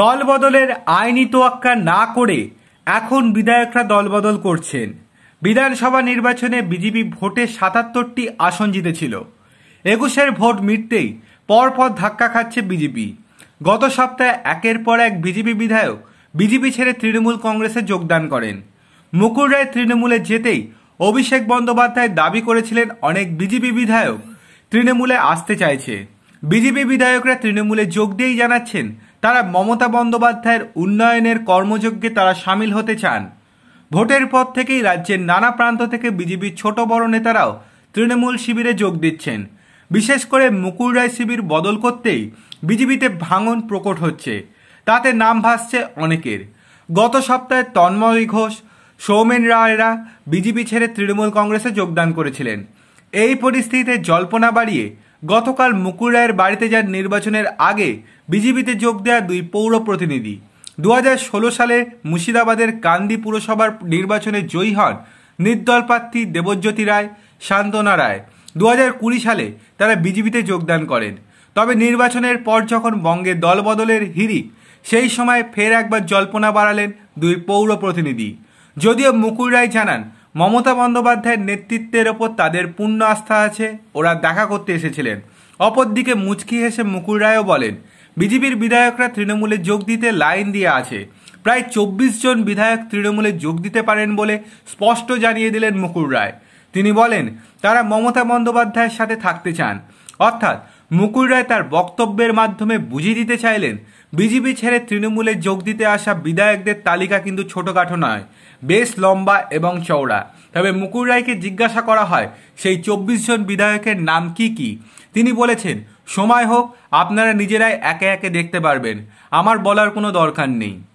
দল বদলের আইনি তোয়াক্কা না করে এখন বিধায়করা দলবদল করছেন বিধানসভা নির্বাচনে বিজেপি ভোটে সাতাত্তরটি আসন জিতেছিল একুশের ভোট মিটতেই পরপর ধাক্কা খাচ্ছে বিজেপি গত সপ্তাহে একের পর এক বিজেপি বিধায়ক বিজেপি ছেড়ে তৃণমূল কংগ্রেসে যোগদান করেন মুকুল রায় তৃণমূলে যেতেই অভিষেক বন্দ্যোপাধ্যায় দাবি করেছিলেন অনেক বিজেপি বিধায়ক তৃণমূলে আসতে চাইছে বিজেপি বিধায়করা তৃণমূলে যোগ দিয়েই জানাচ্ছেন তারা মমতা বন্দ্যোপাধ্যায়ের উন্নয়নের কর্মযজ্ঞে তারা সামিল হতে চান ভোটের পর থেকেই রাজ্যের নানা প্রান্ত থেকে বিজেপির ছোট বড় নেতারাও তৃণমূল শিবিরে যোগ দিচ্ছেন বিশেষ করে মুকুল রায় শিবির বদল করতেই বিজেপিতে ভাঙন প্রকট হচ্ছে তাতে নাম ভাসছে অনেকের গত সপ্তাহে তন্ময় ঘোষ সৌমেন রায়রা বিজেপি ছেড়ে তৃণমূল কংগ্রেসে যোগদান করেছিলেন এই পরিস্থিতিতে জল্পনা বাড়িয়ে গতকাল মুকুল রায়ের বাড়িতে যান নির্বাচনের আগে বিজেপিতে যোগ দেয়া দুই পৌর প্রতিনিধি দু সালে মুর্শিদাবাদের কান্দি পুরসভার নির্বাচনে জয়ী হন নির্দল প্রার্থী দেবজ্যোতি রায় শান্তনা রায় দু কুড়ি সালে তারা বিজেপিতে যোগদান করেন তবে নির্বাচনের পর যখন বঙ্গে দলবদলের হিরি সেই সময় ফের একবার জল্পনা বাড়ালেন দুই পৌর প্রতিনিধি যদিও মুকুল রায় জানান মমতা বন্দ্যোপাধ্যায়ের নেতৃত্বের ওপর তাদের পূর্ণ আস্থা আছে ওরা দেখা করতে এসেছিলেন অপরদিকে মুচকি হেসে মুকুল রায়ও বলেন বিজেপির বিধায়করা তৃণমূলে যোগ দিতে লাইন দিয়ে আছে প্রায় চব্বিশ জন বিধায়ক তৃণমূলে যোগ দিতে পারেন বলে স্পষ্ট জানিয়ে দিলেন মুকুল রায় তিনি বলেন তারা মমতা বন্দ্যোপাধ্যায়ের সাথে থাকতে চান অর্থাৎ মুকুল রায় তার বক্তব্যের মাধ্যমে বুঝিয়ে দিতে চাইলেন বিজেপি ছেড়ে তৃণমূলে যোগ দিতে আসা বিধায়কদের তালিকা কিন্তু ছোটোখাটো নয় বেশ লম্বা এবং চওড়া তবে মুকুল রায়কে জিজ্ঞাসা করা হয় সেই চব্বিশ জন বিধায়কের নাম কি কি তিনি বলেছেন সময় হোক আপনারা নিজেরাই একে একে দেখতে পারবেন আমার বলার কোনো দরকার নেই